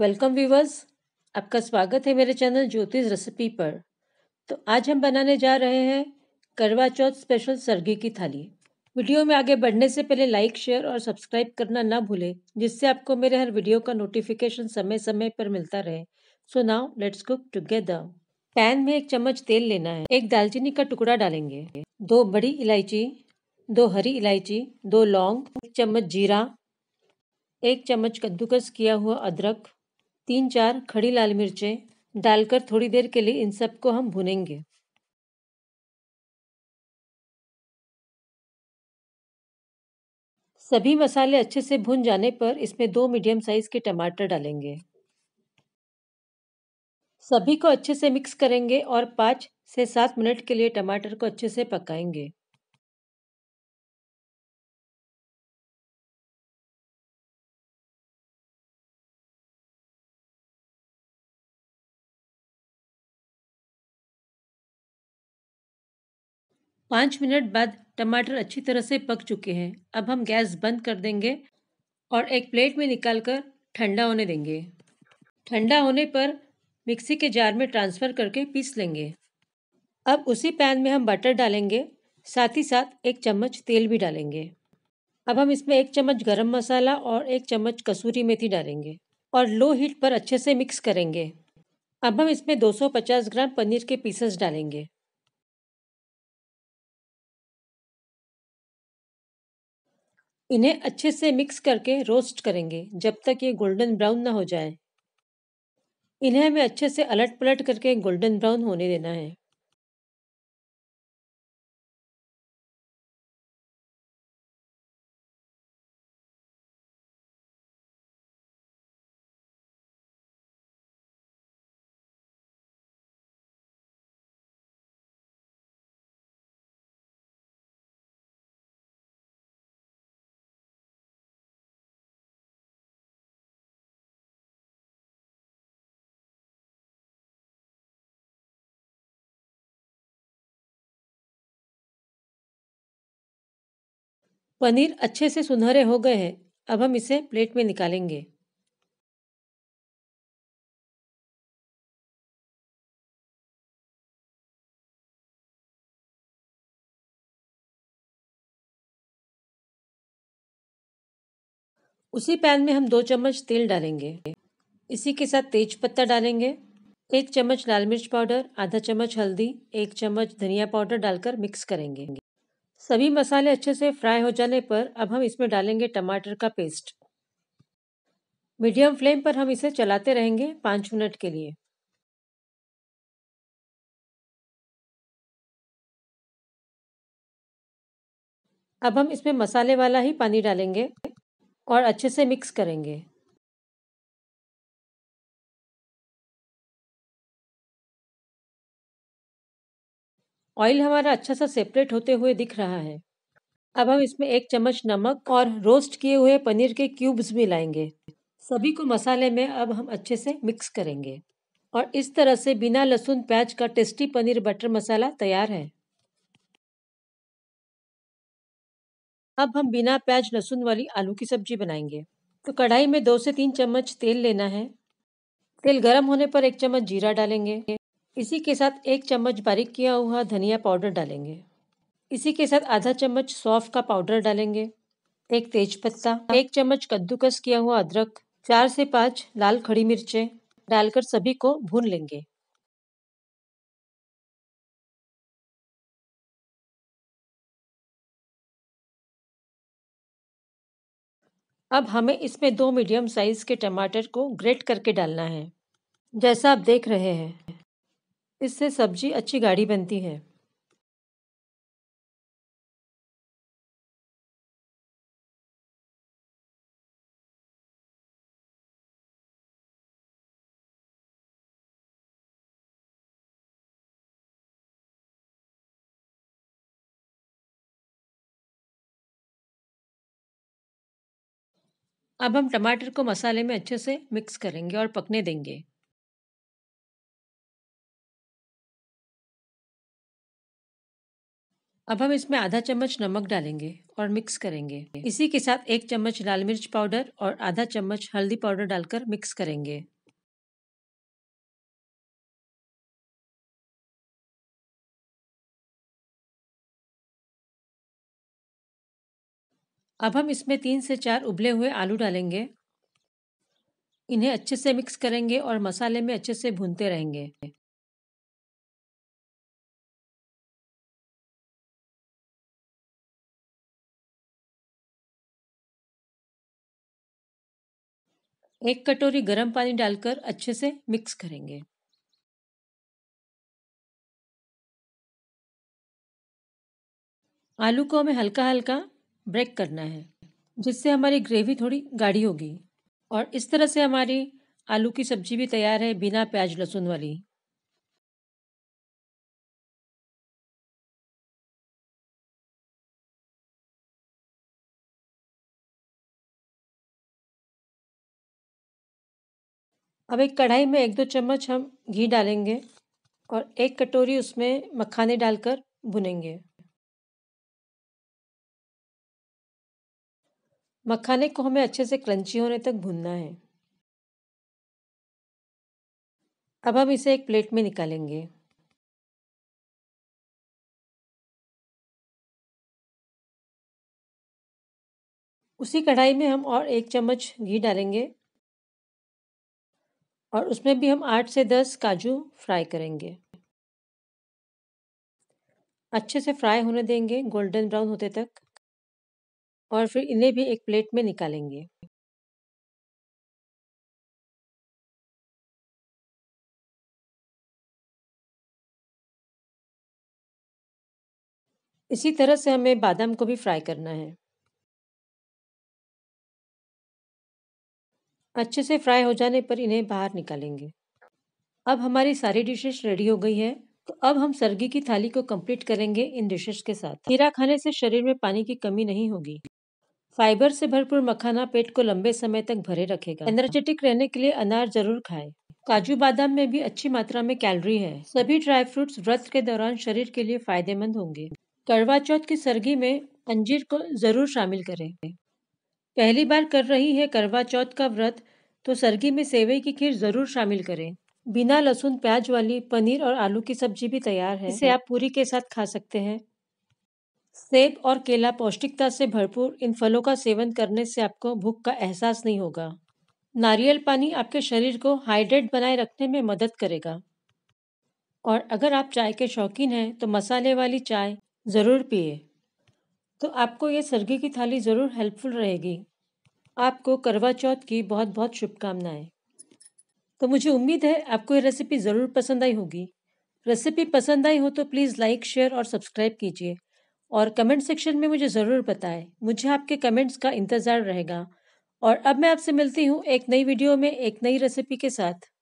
welcome viewers आपका स्वागत है मेरे चैनल ज्योतिष रेसिपी पर तो आज हम बनाने जा रहे हैं करवा चौथ स्पेशल सरगी की थाली वीडियो में आगे बढ़ने से पहले लाइक शेयर और सब्सक्राइब करना ना भूलें जिससे आपको मेरे हर वीडियो का नोटिफिकेशन समय समय पर मिलता रहे so now let's cook together pan में एक चम्मच तेल लेना है एक दालचीनी का टुकड़ा डालेंगे दो बड़ी इलायची दो हरी इलायची दो लौंग एक चम्मच जीरा एक चम्मच कद्दूकस किया हुआ अदरक तीन चार खड़ी लाल मिर्चें डालकर थोड़ी देर के लिए इन सब को हम भुनेंगे सभी मसाले अच्छे से भुन जाने पर इसमें दो मीडियम साइज़ के टमाटर डालेंगे सभी को अच्छे से मिक्स करेंगे और पाँच से सात मिनट के लिए टमाटर को अच्छे से पकाएंगे पाँच मिनट बाद टमाटर अच्छी तरह से पक चुके हैं अब हम गैस बंद कर देंगे और एक प्लेट में निकाल कर ठंडा होने देंगे ठंडा होने पर मिक्सी के जार में ट्रांसफ़र करके पीस लेंगे अब उसी पैन में हम बटर डालेंगे साथ ही साथ एक चम्मच तेल भी डालेंगे अब हम इसमें एक चम्मच गरम मसाला और एक चम्मच कसूरी मेथी डालेंगे और लो हीट पर अच्छे से मिक्स करेंगे अब हम इसमें 250 ग्राम पनीर के पीसेस डालेंगे इन्हें अच्छे से मिक्स करके रोस्ट करेंगे जब तक ये गोल्डन ब्राउन ना हो जाए इन्हें हमें अच्छे से अलट पलट करके गोल्डन ब्राउन होने देना है पनीर अच्छे से सुनहरे हो गए हैं अब हम इसे प्लेट में निकालेंगे उसी पैन में हम दो चम्मच तेल डालेंगे इसी के साथ तेज पत्ता डालेंगे एक चम्मच लाल मिर्च पाउडर आधा चम्मच हल्दी एक चम्मच धनिया पाउडर डालकर मिक्स करेंगे सभी मसाले अच्छे से फ्राई हो जाने पर अब हम इसमें डालेंगे टमाटर का पेस्ट मीडियम फ्लेम पर हम इसे चलाते रहेंगे पाँच मिनट के लिए अब हम इसमें मसाले वाला ही पानी डालेंगे और अच्छे से मिक्स करेंगे ऑयल हमारा अच्छा सा सेपरेट होते हुए दिख रहा है अब हम इसमें एक चम्मच नमक और रोस्ट किए हुए पनीर के क्यूब्स भी लाएंगे सभी को मसाले में अब हम अच्छे से मिक्स करेंगे और इस तरह से बिना लहसुन प्याज का टेस्टी पनीर बटर मसाला तैयार है अब हम बिना प्याज लहसुन वाली आलू की सब्जी बनाएंगे तो कढ़ाई में दो से तीन चम्मच तेल लेना है तेल गर्म होने पर एक चम्मच जीरा डालेंगे इसी के साथ एक चम्मच बारीक किया हुआ धनिया पाउडर डालेंगे इसी के साथ आधा चम्मच सौफ का पाउडर डालेंगे एक तेज पत्ता एक चम्मच कद्दूकस किया हुआ अदरक चार से पाँच लाल खड़ी मिर्चें डालकर सभी को भून लेंगे अब हमें इसमें दो मीडियम साइज के टमाटर को ग्रेट करके डालना है जैसा आप देख रहे हैं इससे सब्जी अच्छी गाढ़ी बनती है अब हम टमाटर को मसाले में अच्छे से मिक्स करेंगे और पकने देंगे अब हम इसमें आधा चम्मच नमक डालेंगे और मिक्स करेंगे इसी के साथ एक चम्मच लाल मिर्च पाउडर और आधा चम्मच हल्दी पाउडर डालकर मिक्स करेंगे अब हम इसमें तीन से चार उबले हुए आलू डालेंगे इन्हें अच्छे से मिक्स करेंगे और मसाले में अच्छे से भूनते रहेंगे एक कटोरी गर्म पानी डालकर अच्छे से मिक्स करेंगे आलू को हमें हल्का हल्का ब्रेक करना है जिससे हमारी ग्रेवी थोड़ी गाढ़ी होगी और इस तरह से हमारी आलू की सब्जी भी तैयार है बिना प्याज लहसुन वाली अब एक कढ़ाई में एक दो चम्मच हम घी डालेंगे और एक कटोरी उसमें मखाने डालकर भुनेंगे मखाने को हमें अच्छे से क्रंची होने तक भुनना है अब हम इसे एक प्लेट में निकालेंगे उसी कढ़ाई में हम और एक चम्मच घी डालेंगे और उसमें भी हम आठ से दस काजू फ्राई करेंगे अच्छे से फ्राई होने देंगे गोल्डन ब्राउन होते तक और फिर इन्हें भी एक प्लेट में निकालेंगे इसी तरह से हमें बादाम को भी फ्राई करना है अच्छे से फ्राई हो जाने पर इन्हें बाहर निकालेंगे अब हमारी सारी डिशेस रेडी हो गई है तो अब हम सर्गी की थाली को कंप्लीट करेंगे इन डिशेस के साथ खीरा खाने से शरीर में पानी की कमी नहीं होगी फाइबर से भरपूर मखाना पेट को लंबे समय तक भरे रखेगा एनर्जेटिक रहने के लिए अनार जरूर खाए काजू बादाम में भी अच्छी मात्रा में कैलोरी है सभी ड्राई फ्रूट्स व्रत के दौरान शरीर के लिए फायदेमंद होंगे करवा चौथ की सर्गी में अंजीर को जरूर शामिल करें पहली बार कर रही है करवा चौथ का व्रत तो सर्गी में सेवई की खीर ज़रूर शामिल करें बिना लहसुन प्याज वाली पनीर और आलू की सब्जी भी तैयार है इसे आप पूरी के साथ खा सकते हैं सेब और केला पौष्टिकता से भरपूर इन फलों का सेवन करने से आपको भूख का एहसास नहीं होगा नारियल पानी आपके शरीर को हाइड्रेट बनाए रखने में मदद करेगा और अगर आप चाय के शौकीन हैं तो मसाले वाली चाय ज़रूर पिए तो आपको ये सरगी की थाली ज़रूर हेल्पफुल रहेगी आपको करवा चौथ की बहुत बहुत शुभकामनाएं तो मुझे उम्मीद है आपको ये रेसिपी ज़रूर पसंद आई होगी रेसिपी पसंद आई हो तो प्लीज़ लाइक शेयर और सब्सक्राइब कीजिए और कमेंट सेक्शन में मुझे ज़रूर बताएं मुझे आपके कमेंट्स का इंतज़ार रहेगा और अब मैं आपसे मिलती हूँ एक नई वीडियो में एक नई रेसिपी के साथ